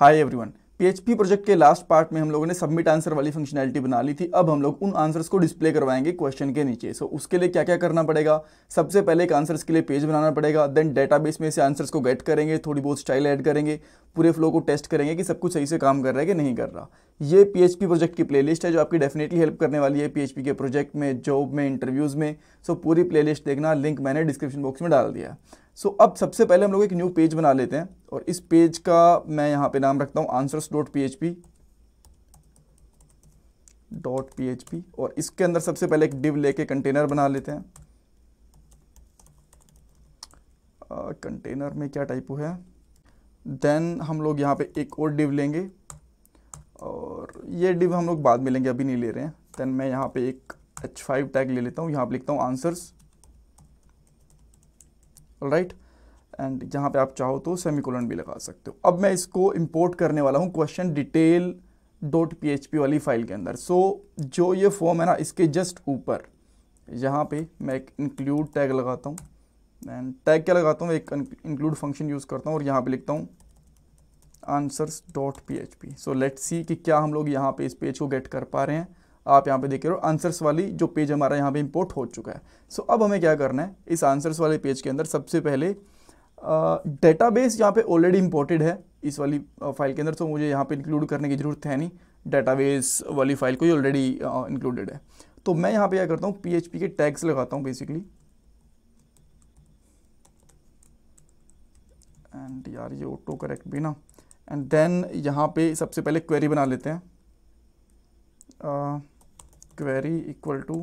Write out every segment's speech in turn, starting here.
हाय everyone PHP project के last part में हम लोगों ने सबमिट आंसर वाली फंक्शनैलिटी बना ली थी अब हम लोग उन आंसर्स को डिस्प्ले करवाएंगे क्वेश्चन के नीचे सो so, उसके लिए क्या क्या करना पड़ेगा सबसे पहले एक आंसर्स के लिए पेज बनाना पड़ेगा देन डेटाबेस में से आंसर्स को गेट करेंगे थोड़ी बहुत स्टाइल ऐड करेंगे पूरे फ्लो को टेस्ट करेंगे कि सब कुछ सही से काम कर रहा है कि नहीं कर रहा ये पी प्रोजेक्ट की प्ले है जो आपकी डेफिनेटली हेल्प करने वाली है पी के प्रोजेक्ट में जॉब में इंटरव्यूज़ में सो so, पूरी प्ले देखना लिंक मैंने डिस्क्रिप्शन बॉक्स में डाल दिया है सो so, अब सबसे पहले हम लोग एक न्यू पेज बना लेते हैं और इस पेज का मैं यहाँ पे नाम रखता हूँ answers dot P H P dot P H P और इसके अंदर सबसे पहले एक डिव लेके कंटेनर बना लेते हैं कंटेनर uh, में क्या टाइप है देन हम लोग यहाँ पे एक और डिव लेंगे और ये डिव हम लोग बाद में लेंगे अभी नहीं ले रहे हैं देन मैं यहाँ पे एक एच फाइव टैग ले लेता हूँ यहाँ पे लिखता हूँ आंसर्स राइट एंड जहां पे आप चाहो तो सेमीकोलन भी लगा सकते हो अब मैं इसको इंपोर्ट करने वाला हूँ क्वेश्चन डिटेल डॉट पी वाली फाइल के अंदर सो so, जो ये फॉर्म है ना इसके जस्ट ऊपर यहाँ पे मैं एक इंक्लूड टैग लगाता हूँ एंड टैग क्या लगाता हूँ एक इंक्लूड फंक्शन यूज़ करता हूँ और यहाँ पे लिखता हूँ answers dot P H P so let's see कि क्या हम लोग यहाँ पे इस पेज को गेट कर पा रहे हैं आप यहाँ पे देख रहे हो आंसर्स वाली जो पेज हमारा यहाँ पे इंपोर्ट हो चुका है सो so, अब हमें क्या करना है इस आंसर्स वाले पेज के अंदर सबसे पहले बेस यहाँ पे ऑलरेडी इंपोर्टेड है इस वाली फाइल के अंदर तो मुझे यहाँ पे इंक्लूड करने की ज़रूरत है नहीं डेटाबेस वाली फाइल को ही ऑलरेडी इंक्लूडेड है तो मैं यहाँ पे क्या करता हूँ पी के टैग्स लगाता हूँ बेसिकली एंड यार ये ऑटो करेक्ट भी ना एंड देन यहाँ पे सबसे पहले क्वेरी बना लेते हैं uh, query equal to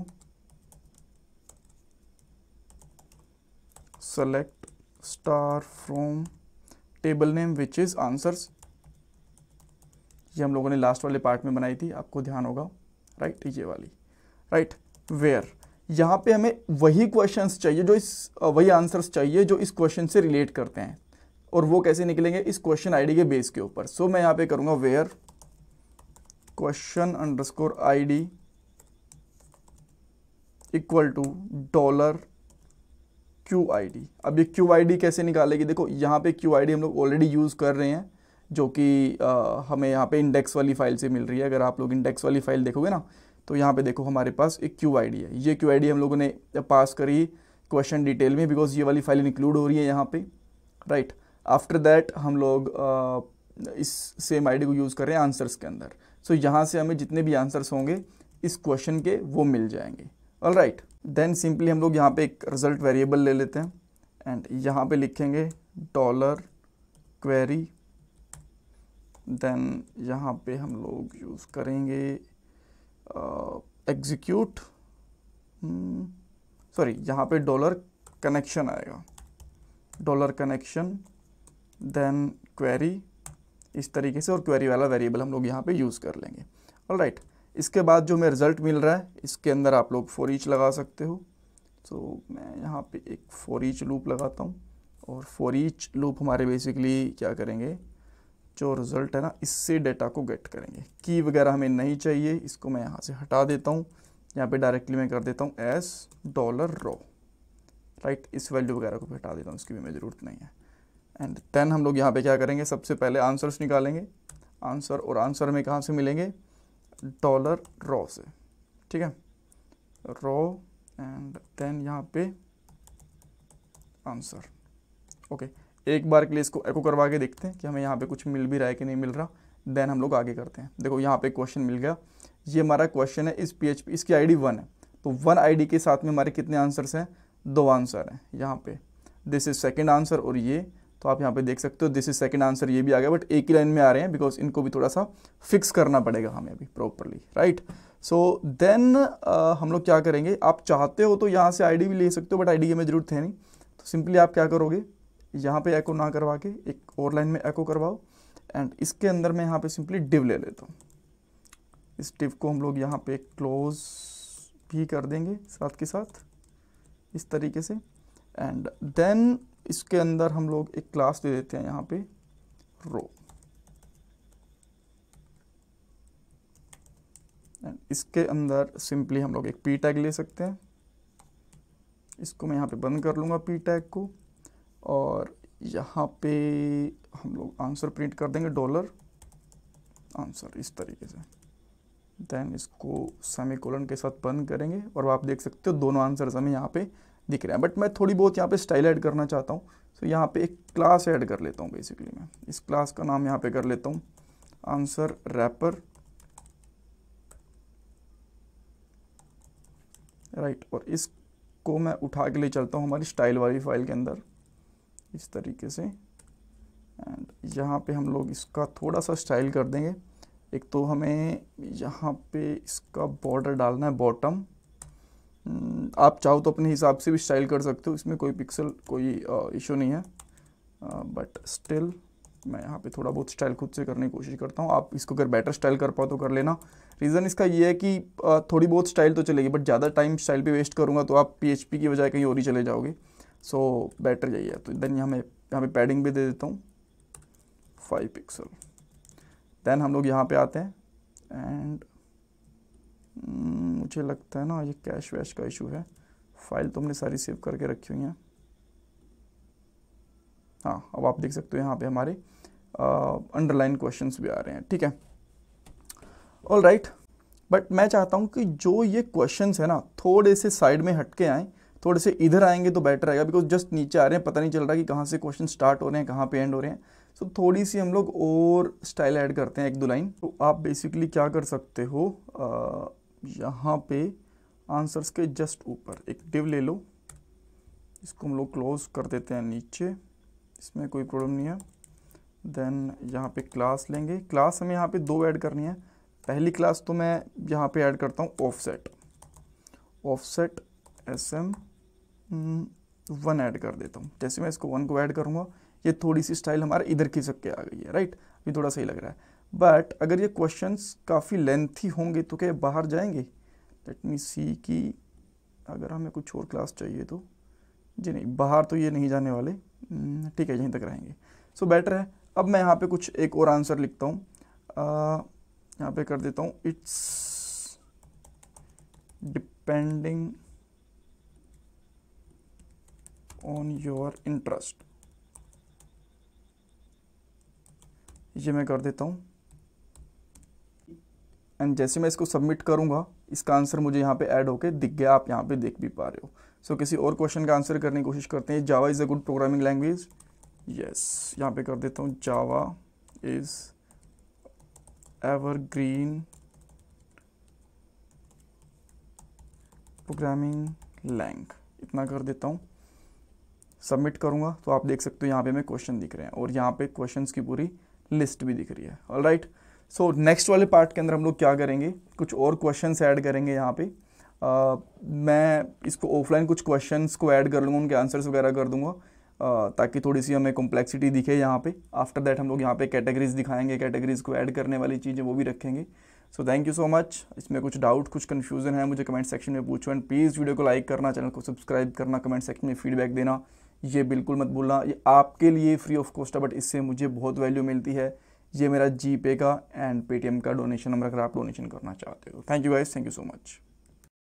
select star from table name which is answers ये हम लोगों ने लास्ट वाले पार्ट में बनाई थी आपको ध्यान होगा राइट ये वाली राइट वेयर यहाँ पे हमें वही क्वेश्चंस चाहिए जो इस वही आंसर्स चाहिए जो इस क्वेश्चन से रिलेट करते हैं और वो कैसे निकलेंगे इस क्वेश्चन आईडी के बेस के ऊपर सो so, मैं यहाँ पे करूँगा where question underscore I equal to dollar Q I D अब ये क्यू आई डी कैसे निकालेगी देखो यहाँ पे क्यू आई डी हम लोग ऑलरेडी यूज़ कर रहे हैं जो कि हमें यहाँ पे इंडेक्स वाली फाइल से मिल रही है अगर आप लोग इंडेक्स वाली फाइल देखोगे ना तो यहाँ पे देखो हमारे पास एक क्यू आई डी है ये क्यू आई डी हम लोगों ने पास करी क्वेश्चन डिटेल में बिकॉज ये वाली फाइल इंक्लूड हो रही है यहाँ पे राइट आफ्टर दैट हम लोग uh, इस सेम आई डी को यूज़ कर रहे हैं आंसर्स के अंदर सो so, यहाँ से हमें जितने भी आंसर्स होंगे इस क्वेश्चन के वो मिल जाएंगे ऑल राइट देन सिंपली हम लोग यहाँ पे एक रिजल्ट वेरिएबल ले लेते हैं एंड यहाँ पे लिखेंगे डॉलर क्वेरी देन यहाँ पे हम लोग यूज़ करेंगे एग्जीक्यूट uh, सॉरी hmm. यहाँ पे डॉलर कनेक्शन आएगा डॉलर कनेक्शन देन क्वेरी इस तरीके से और क्वेरी वाला वेरिएबल हम लोग यहाँ पे यूज़ कर लेंगे ऑल राइट right. इसके बाद जो हमें रिज़ल्ट मिल रहा है इसके अंदर आप लोग फोर ईच लगा सकते हो तो मैं यहाँ पे एक फोर ईच लूप लगाता हूँ और फोर ईच लूप हमारे बेसिकली क्या करेंगे जो रिज़ल्ट है ना इससे डेटा को गेट करेंगे की वगैरह हमें नहीं चाहिए इसको मैं यहाँ से हटा देता हूँ यहाँ पे डायरेक्टली मैं कर देता हूँ एस डॉलर रो राइट इस वैल्यू वगैरह को भी हटा देता हूँ इसकी भी हमें ज़रूरत नहीं है एंड देन हम लोग यहाँ पर क्या करेंगे सबसे पहले आंसर्स निकालेंगे आंसर और आंसर हमें कहाँ से मिलेंगे डॉलर रॉ से ठीक है रॉ एंड देन यहाँ पे आंसर ओके एक बार के लिए इसको एको करवा के देखते हैं कि हमें यहाँ पे कुछ मिल भी रहा है कि नहीं मिल रहा देन हम लोग आगे करते हैं देखो यहाँ पे क्वेश्चन मिल गया ये हमारा क्वेश्चन है इस पी इसकी आई वन है तो वन आई के साथ में हमारे कितने आंसर्स हैं दो आंसर हैं यहाँ पे दिस इज सेकेंड आंसर और ये तो आप यहाँ पे देख सकते हो दिस इज सेकंड आंसर ये भी आ गया बट एक ही लाइन में आ रहे हैं बिकॉज इनको भी थोड़ा सा फिक्स करना पड़ेगा हमें अभी प्रॉपरली राइट सो देन हम लोग क्या करेंगे आप चाहते हो तो यहाँ से आईडी भी ले सकते हो बट आईडी की हमें जरूरत है नहीं तो सिंपली आप क्या करोगे यहाँ पे एको ना करवा के एक और लाइन में एको करवाओ एंड इसके अंदर मैं यहाँ पे सिंपली डिव ले लेता हूँ इस डिव को हम लोग यहाँ पे क्लोज भी कर देंगे साथ के साथ इस तरीके से एंड देन इसके अंदर हम लोग एक क्लास दे देते हैं यहाँ पे रो इसके अंदर सिंपली हम लोग एक पी टैग ले सकते हैं इसको मैं यहाँ पे बंद कर लूँगा पी टैग को और यहाँ पे हम लोग आंसर प्रिंट कर देंगे डॉलर आंसर इस तरीके से देन इसको सेमी के साथ बंद करेंगे और आप देख सकते हो दोनों आंसर्स हमें यहाँ पे दिख रहा है बट मैं थोड़ी बहुत यहाँ पे स्टाइल ऐड करना चाहता हूँ सो so, यहाँ पे एक क्लास ऐड कर लेता हूँ बेसिकली मैं इस क्लास का नाम यहाँ पे कर लेता हूँ आंसर रैपर राइट और इसको मैं उठा के ले चलता हूँ हमारी स्टाइल वाली फाइल के अंदर इस तरीके से एंड यहाँ पे हम लोग इसका थोड़ा सा स्टाइल कर देंगे एक तो हमें यहाँ पे इसका बॉर्डर डालना है बॉटम हम्म, आप चाहो तो अपने हिसाब से भी स्टाइल कर सकते हो इसमें कोई पिक्सल कोई इशू नहीं है बट स्टिल मैं यहाँ पे थोड़ा बहुत स्टाइल खुद से करने की कोशिश करता हूँ आप इसको अगर बेटर स्टाइल कर पाओ तो कर लेना रीज़न इसका ये है कि थोड़ी बहुत स्टाइल तो चलेगी बट ज़्यादा टाइम स्टाइल पे वेस्ट करूँगा तो आप पी की बजाय कहीं और ही चले जाओगे सो बेटर यही है तो देन यहाँ मैं यहाँ पर पैडिंग भी दे देता हूँ फाइव पिक्सल देन हम लोग यहाँ पर आते हैं एंड हम्म, मुझे लगता है ना ये कैश वैश का इशू है फाइल तो हमने सारी सेव करके रखी हुई हैं हाँ अब आप देख सकते हो यहाँ पे हमारे अंडरलाइन क्वेश्चंस भी आ रहे हैं ठीक है ऑल राइट बट मैं चाहता हूँ कि जो ये क्वेश्चंस है ना थोड़े से साइड में हटके आएँ थोड़े से इधर आएंगे तो बेटर रहेगा बिकॉज जस्ट नीचे आ रहे हैं पता नहीं चल रहा कि कहाँ से क्वेश्चन स्टार्ट हो रहे हैं कहाँ पे एंड हो रहे हैं सो so, थोड़ी सी हम लोग और स्टाइल ऐड करते हैं एक दो लाइन तो आप बेसिकली क्या कर सकते हो आ, यहाँ पे आंसर्स के जस्ट ऊपर एक डिव ले लो इसको हम लोग क्लोज कर देते हैं नीचे इसमें कोई प्रॉब्लम नहीं है देन यहाँ पे क्लास लेंगे क्लास हमें यहाँ पे दो ऐड करनी है पहली क्लास तो मैं यहाँ पे ऐड करता हूँ offset offset S M hmm, one add कर देता हूँ जैसे मैं इसको वन को ऐड करूँगा ये थोड़ी सी स्टाइल हमारे इधर खिसक के आ गई है राइट ये थोड़ा सही लग रहा है बट अगर ये क्वेश्चंस काफ़ी लेंथी होंगे तो क्या बाहर जाएंगे लेट मी सी कि अगर हमें कुछ और क्लास चाहिए तो जी नहीं बाहर तो ये नहीं जाने वाले hmm, ठीक है यहीं तक रहेंगे सो so, बेटर है अब मैं यहाँ पे कुछ एक और आंसर लिखता हूँ uh, यहाँ पे कर देता हूँ it's depending on your interest ये मैं कर देता हूँ एंड जैसे मैं इसको सबमिट करूंगा इसका आंसर मुझे यहाँ पे ऐड होके दिख गया आप यहाँ पे देख भी पा रहे हो सो so, किसी और क्वेश्चन का आंसर करने की कोशिश करते हैं Java is a good programming language yes यहाँ पे कर देता हूँ Java is evergreen programming lang इतना कर देता हूँ सबमिट करूँगा तो आप देख सकते हो यहाँ पे मैं क्वेश्चन दिख रहे हैं और यहाँ पे क्वेश्चन की पूरी लिस्ट भी दिख रही है all right right? So so, next वाले पार्ट के अंदर हम लोग क्या करेंगे कुछ और क्वेश्चन ऐड करेंगे यहाँ पे आ, मैं इसको ऑफलाइन कुछ क्वेश्चन को ऐड कर लूँगा उनके आंसर्स वगैरह कर दूँगा ताकि थोड़ी सी हमें कॉम्प्लेक्सिटी दिखे यहाँ पे आफ्टर दैट हम लोग यहाँ पे कैटेगरीज दिखाएंगे कैटेगरीज को ऐड करने वाली चीज़ें वो भी रखेंगे so thank you so much इसमें कुछ डाउट कुछ कन्फ्यूजन है मुझे कमेंट सेक्शन में पूछो एंड प्लीज़ वीडियो को लाइक करना चैनल को सब्सक्राइब करना कमेंट सेक्शन में फीडबैक देना ये बिल्कुल मत भूलना ये आपके लिए फ्री ऑफ कॉस्ट है बट इससे मुझे बहुत वैल्यू मिलती है ये मेरा जी पे का एंड पेटीएम का डोनेशन नंबर अगर आप डोनेशन करना चाहते हो thank you guys thank you so much